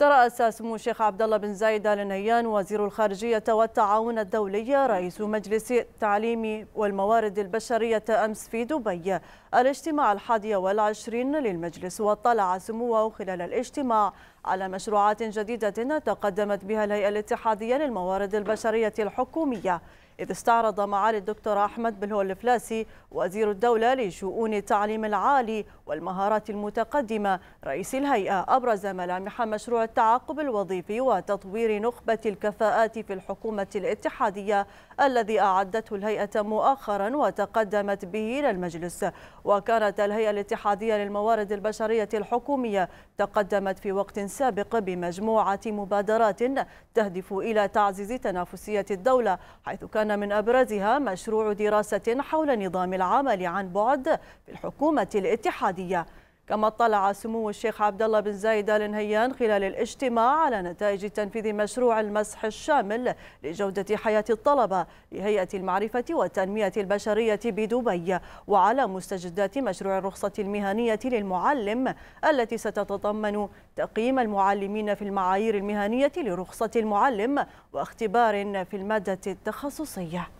ترأس سمو الشيخ عبد الله بن زايد آل نهيان وزير الخارجية والتعاون الدولي رئيس مجلس التعليم والموارد البشرية أمس في دبي الاجتماع الحادي والعشرين للمجلس واطلع سموه خلال الاجتماع على مشروعات جديدة تقدمت بها الهيئة الاتحادية للموارد البشرية الحكومية إذ استعرض معالي الدكتور أحمد بالهول الفلاسي وزير الدولة لشؤون التعليم العالي والمهارات المتقدمة رئيس الهيئة أبرز ملامح مشروع التعاقب الوظيفي وتطوير نخبة الكفاءات في الحكومة الاتحادية الذي أعدته الهيئة مؤخرا وتقدمت به إلى المجلس وكانت الهيئة الاتحادية للموارد البشرية الحكومية تقدمت في وقت سابق بمجموعة مبادرات تهدف إلى تعزيز تنافسية الدولة حيث كان كان من أبرزها مشروع دراسة حول نظام العمل عن بعد في الحكومة الاتحادية كما اطلع سمو الشيخ عبد الله بن زايد ال نهيان خلال الاجتماع على نتائج تنفيذ مشروع المسح الشامل لجودة حياة الطلبة لهيئة المعرفة والتنمية البشرية بدبي وعلى مستجدات مشروع الرخصة المهنية للمعلم التي ستتضمن تقييم المعلمين في المعايير المهنية لرخصة المعلم واختبار في المادة التخصصية